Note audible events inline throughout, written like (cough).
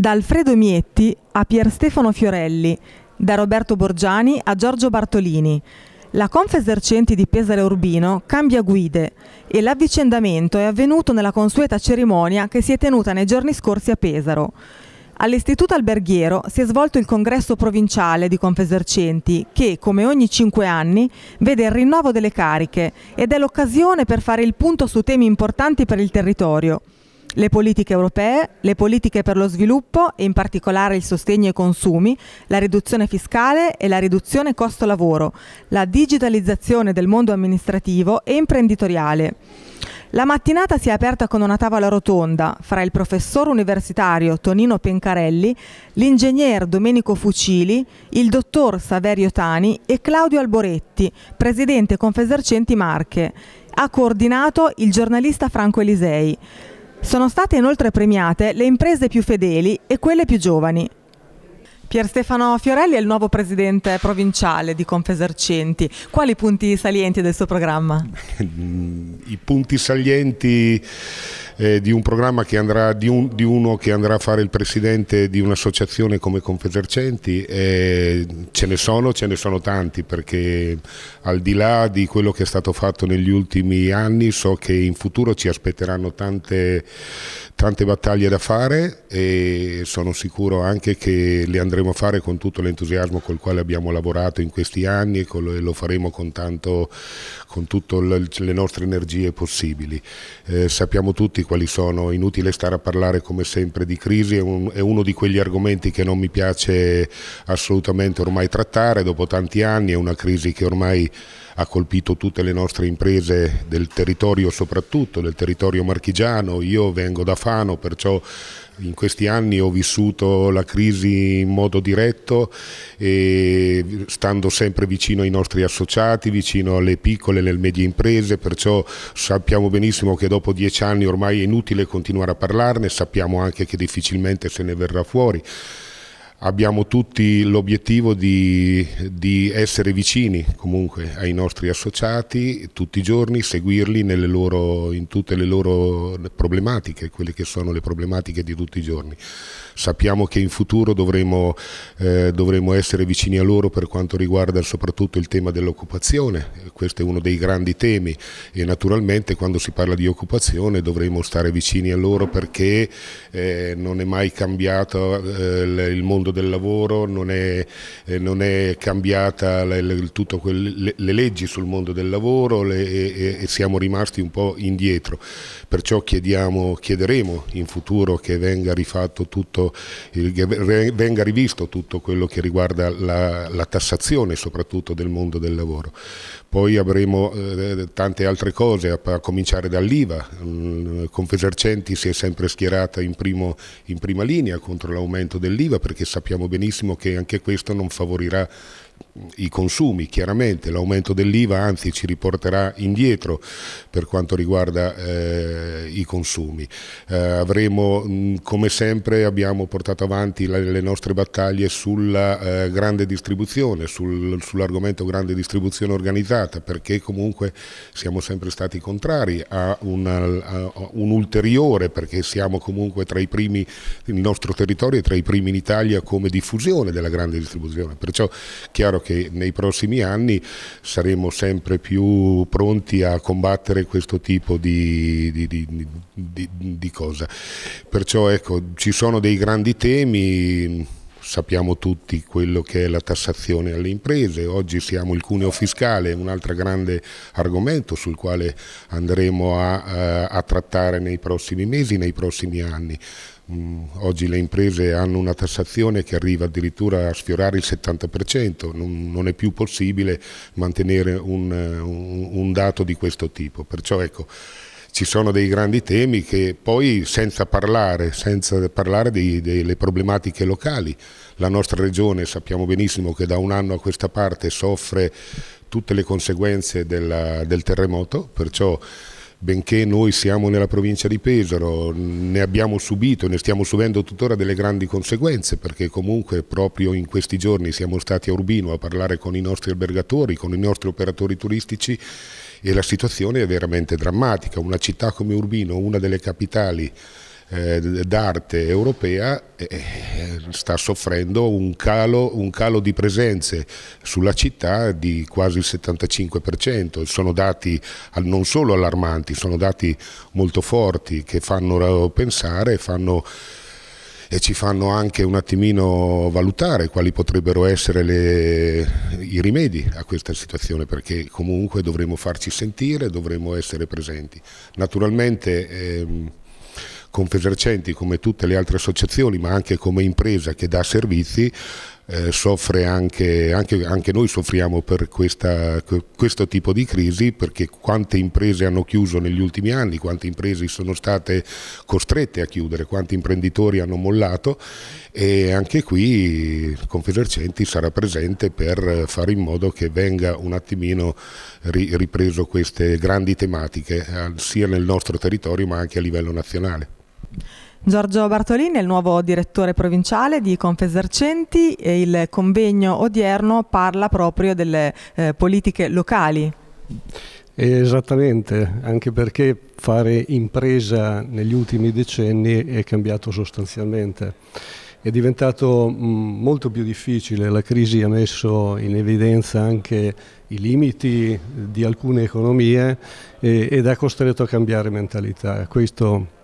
Da Alfredo Mietti a Pier Stefano Fiorelli, da Roberto Borgiani a Giorgio Bartolini. La Confesercenti di Pesaro Urbino cambia guide e l'avvicendamento è avvenuto nella consueta cerimonia che si è tenuta nei giorni scorsi a Pesaro. All'Istituto Alberghiero si è svolto il congresso provinciale di Confesercenti che, come ogni cinque anni, vede il rinnovo delle cariche ed è l'occasione per fare il punto su temi importanti per il territorio le politiche europee, le politiche per lo sviluppo e in particolare il sostegno ai consumi, la riduzione fiscale e la riduzione costo lavoro, la digitalizzazione del mondo amministrativo e imprenditoriale. La mattinata si è aperta con una tavola rotonda fra il professor universitario Tonino Pencarelli, l'ingegner Domenico Fucili, il dottor Saverio Tani e Claudio Alboretti, presidente Confesercenti Marche. Ha coordinato il giornalista Franco Elisei. Sono state inoltre premiate le imprese più fedeli e quelle più giovani. Pier Stefano Fiorelli è il nuovo presidente provinciale di Confesercenti. Quali punti salienti del suo programma? I punti salienti eh, di, un che andrà, di, un, di uno che andrà a fare il presidente di un'associazione come Confesercenti, eh, ce ne sono, ce ne sono tanti perché al di là di quello che è stato fatto negli ultimi anni so che in futuro ci aspetteranno tante, tante battaglie da fare e sono sicuro anche che le andremo a fare con tutto l'entusiasmo col quale abbiamo lavorato in questi anni e lo faremo con, tanto, con tutte le nostre energie possibili. Eh, sappiamo tutti quali sono, inutile stare a parlare come sempre di crisi, è, un, è uno di quegli argomenti che non mi piace assolutamente ormai trattare, dopo tanti anni è una crisi che ormai ha colpito tutte le nostre imprese del territorio soprattutto, del territorio marchigiano, io vengo da Fano perciò in questi anni ho vissuto la crisi in modo diretto, stando sempre vicino ai nostri associati, vicino alle piccole e alle medie imprese, perciò sappiamo benissimo che dopo dieci anni ormai è inutile continuare a parlarne, sappiamo anche che difficilmente se ne verrà fuori abbiamo tutti l'obiettivo di, di, essere vicini comunque ai nostri associati tutti i giorni, seguirli loro, in tutte le loro problematiche, quelle che sono le problematiche di tutti i giorni. Sappiamo che in futuro dovremo, eh, dovremo essere vicini a loro per quanto riguarda soprattutto il tema dell'occupazione, questo è uno dei grandi temi e naturalmente quando si parla di occupazione dovremo stare vicini a loro perché eh, non è mai cambiato eh, il mondo mondo del lavoro, non è, eh, non è cambiata le, le, quel, le, le, leggi sul mondo del lavoro le, e, e, siamo rimasti un po' indietro. Perciò chiediamo, chiederemo in futuro che venga, tutto, che venga rivisto tutto quello che riguarda la, la, tassazione soprattutto del mondo del lavoro. Poi avremo eh, tante altre cose, a, a cominciare dall'IVA. Mm, Confesercenti si è sempre schierata in, primo, in prima linea contro l'aumento dell'IVA perché sa sappiamo benissimo che anche questo non favorirà i consumi, chiaramente l'aumento dell'IVA anzi ci riporterà indietro per quanto riguarda eh, i consumi. Eh, avremo, mh, come sempre, abbiamo portato avanti la, le nostre battaglie sulla eh, grande distribuzione, sul, sull'argomento grande distribuzione organizzata, perché comunque siamo sempre stati contrari a un, a un ulteriore, perché siamo comunque tra i primi, il nostro territorio è tra i primi in Italia come diffusione della grande distribuzione. Perciò chiaro che che nei prossimi anni saremo sempre più pronti a combattere questo tipo di, di, di, di cosa. Perciò ecco, ci sono dei grandi temi sappiamo tutti quello che è la tassazione alle imprese, oggi siamo il cuneo fiscale, un altro grande argomento sul quale andremo a, eh, a, trattare nei prossimi mesi, nei prossimi anni. Mm, oggi le imprese hanno una tassazione che arriva addirittura a sfiorare il 70%, non, è più possibile mantenere eh, un, un, dato di questo tipo. Perciò ecco, ci sono dei grandi temi che poi senza parlare, senza parlare di, delle problematiche locali, la nostra regione sappiamo benissimo che da un anno a questa parte soffre tutte le conseguenze della, del terremoto, perciò benché noi siamo nella provincia di Pesaro, ne abbiamo subito, e ne stiamo subendo tuttora delle grandi conseguenze perché comunque proprio in questi giorni siamo stati a Urbino a parlare con i nostri albergatori, con i nostri operatori turistici e la situazione è veramente drammatica. Una città come Urbino, una delle capitali eh, d'arte europea eh, sta soffrendo un calo, un calo, di presenze sulla città di quasi il 75%. Sono dati non solo allarmanti, sono dati molto forti che fanno pensare, fanno e ci fanno anche un attimino valutare quali potrebbero essere le, i rimedi a questa situazione perché comunque dovremo farci sentire, dovremo essere presenti. Naturalmente ehm, Confesercenti come tutte le altre associazioni ma anche come impresa che dà servizi eh, soffre anche, anche, anche, noi soffriamo per questa, questo tipo di crisi perché quante imprese hanno chiuso negli ultimi anni, quante imprese sono state costrette a chiudere, quanti imprenditori hanno mollato e anche qui Confesercenti sarà presente per fare in modo che venga un attimino ripreso queste grandi tematiche eh, sia nel nostro territorio ma anche a livello nazionale. Giorgio Bartolini è il nuovo direttore provinciale di Confesercenti e il convegno odierno parla proprio delle eh, politiche locali. Esattamente, anche perché fare impresa negli ultimi decenni è cambiato sostanzialmente. È diventato mm, molto più difficile, la crisi ha messo in evidenza anche i limiti di alcune economie eh, ed ha costretto a cambiare mentalità. Questo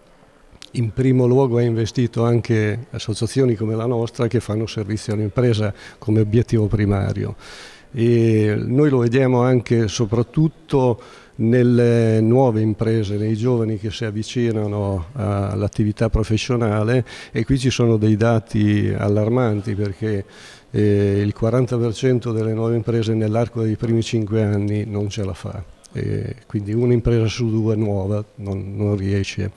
in primo luogo ha investito anche associazioni come la nostra che fanno servizio all'impresa come obiettivo primario. E noi lo vediamo anche e soprattutto nelle nuove imprese, nei giovani che si avvicinano all'attività professionale e qui ci sono dei dati allarmanti perché eh, il 40% delle nuove imprese nell'arco dei primi 5 anni non ce la fa, e quindi un'impresa su due nuova non, non riesce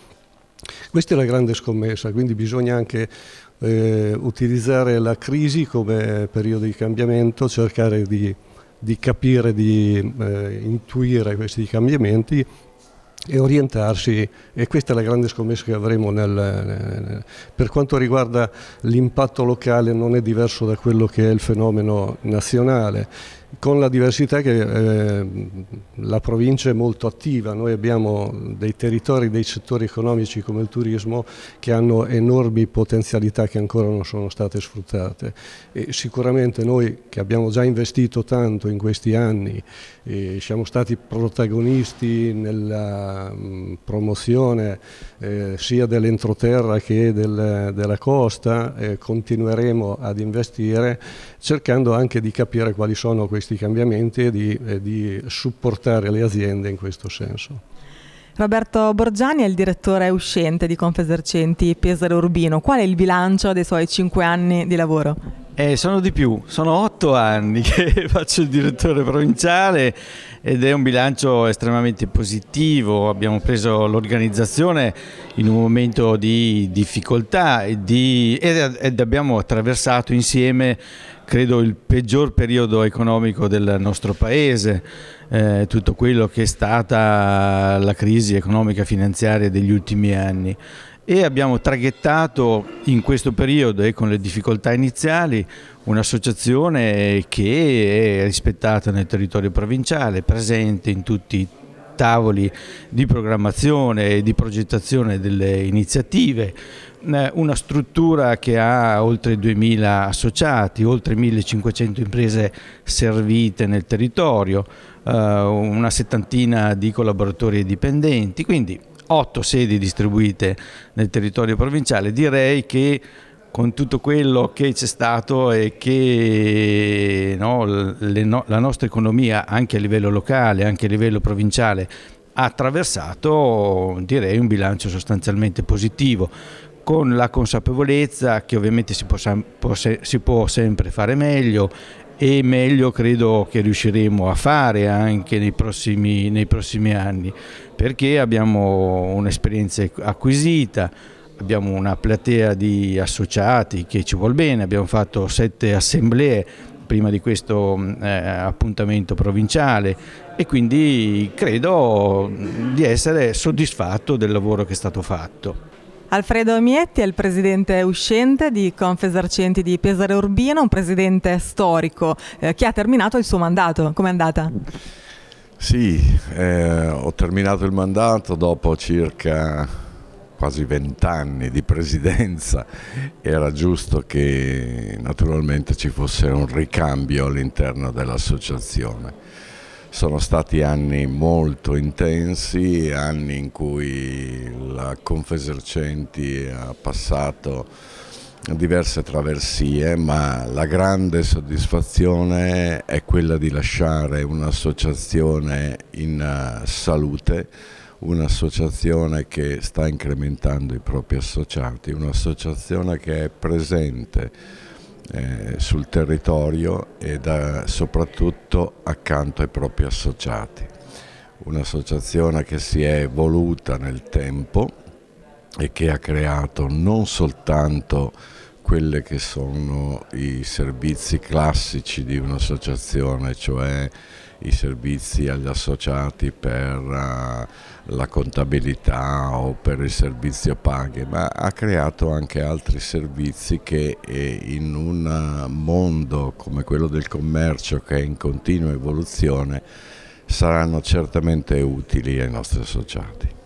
questa è la grande scommessa, quindi bisogna anche eh, utilizzare la crisi come periodo di cambiamento, cercare di, di capire, di eh, intuire questi cambiamenti e orientarsi e questa è la grande scommessa che avremo nel, nel, per quanto riguarda l'impatto locale non è diverso da quello che è il fenomeno nazionale con la diversità che eh, la provincia è molto attiva, noi abbiamo dei territori, dei settori economici come il turismo che hanno enormi potenzialità che ancora non sono state sfruttate e sicuramente noi che abbiamo già investito tanto in questi anni, eh, siamo stati protagonisti nella mh, mm, promozione eh, sia dell'entroterra che del, della costa, continueremo ad investire cercando anche di capire quali sono questi questi cambiamenti e di, e di supportare le aziende in questo senso. Roberto Borgiani è il direttore uscente di Confesercenti Pesaro Urbino. Qual è il bilancio dei suoi cinque anni di lavoro? Eh, sono di più, sono otto anni (laughs) che faccio il direttore provinciale ed è un bilancio estremamente positivo. Abbiamo preso l'organizzazione in un momento di difficoltà di, ed, ed abbiamo attraversato insieme credo il peggior periodo economico del nostro paese, eh, tutto quello che è stata la crisi economica e finanziaria degli ultimi anni e abbiamo traghettato in questo periodo e eh, con le difficoltà iniziali un'associazione che è rispettata nel territorio provinciale, presente in tutti i tavoli di programmazione e di progettazione delle iniziative, eh, una struttura che ha oltre 2.000 associati, oltre 1.500 imprese servite nel territorio, eh, una settantina di collaboratori e dipendenti, quindi 8 sedi distribuite nel territorio provinciale. Direi che con tutto quello che c'è stato e che no, no, la nostra economia anche a livello locale, anche a livello provinciale ha attraversato direi un bilancio sostanzialmente positivo con la consapevolezza che ovviamente si può, si può sempre fare meglio e meglio credo che riusciremo a fare anche nei prossimi, nei prossimi anni perché abbiamo un'esperienza acquisita, abbiamo una platea di associati che ci vuole bene, abbiamo fatto sette assemblee prima di questo mm, eh, appuntamento provinciale e quindi credo di essere soddisfatto del lavoro che è stato fatto. Alfredo Mietti è il presidente uscente di Confesarcenti di Pesaro Urbino, un presidente storico eh, che ha terminato il suo mandato. Com'è andata? Sì, eh, ho terminato il mandato dopo circa quasi vent'anni di presidenza. Era giusto che naturalmente ci fosse un ricambio all'interno dell'associazione. Sono stati anni molto intensi, anni in cui la Confesercenti ha passato diverse traversie, ma la grande soddisfazione è quella di lasciare un'associazione in eh, salute, un'associazione che sta incrementando i propri associati, un'associazione che è presente eh, sul territorio e da, soprattutto accanto ai propri associati. Un'associazione che si è evoluta nel tempo e che ha creato non soltanto quelli che sono i servizi classici di un'associazione, cioè i servizi agli associati per eh, la contabilità o per il servizio paghe, ma ha creato anche altri servizi che eh, in un mondo come quello del commercio che è in continua evoluzione saranno certamente utili ai nostri associati.